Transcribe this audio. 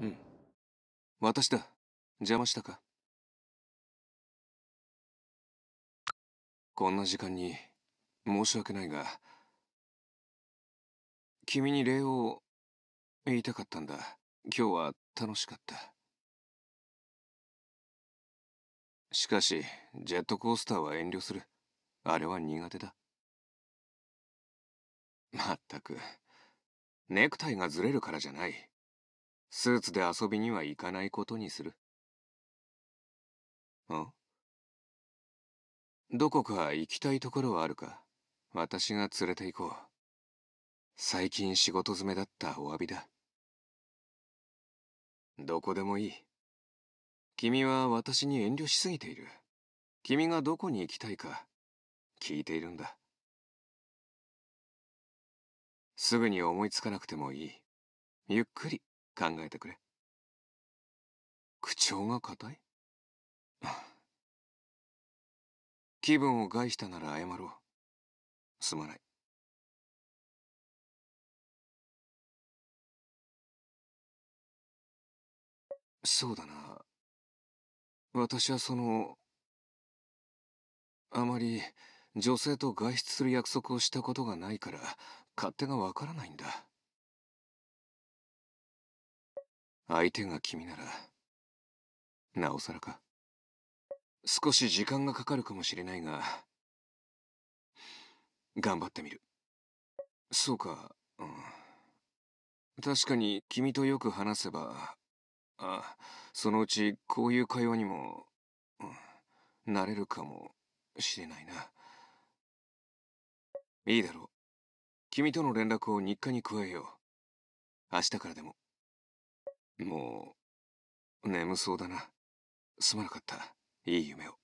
うん私だ邪魔したかこんな時間に申し訳ないが君に礼を言いたかったんだ今日は楽しかったしかしジェットコースターは遠慮するあれは苦手だまったくネクタイがずれるからじゃないスーツで遊びには行かないことにする。んどこか行きたいところはあるか私が連れて行こう。最近仕事詰めだったお詫びだ。どこでもいい。君は私に遠慮しすぎている。君がどこに行きたいか聞いているんだ。すぐに思いつかなくてもいい。ゆっくり考えてくれ。口調が硬い 気分を害したなら謝ろう。すまない。そうだな。私はその、あまり女性と外出する約束をしたことがないから、勝手がわからないんだ。相手が君ならなおさらか少し時間がかかるかもしれないが頑張ってみるそうか、うん、確かに君とよく話せばあそのうちこういう会話にも、うん、なれるかもしれないないいだろう君との連絡を日課に加えよう明日からでももう、眠そうだな。すまなかった。いい夢を。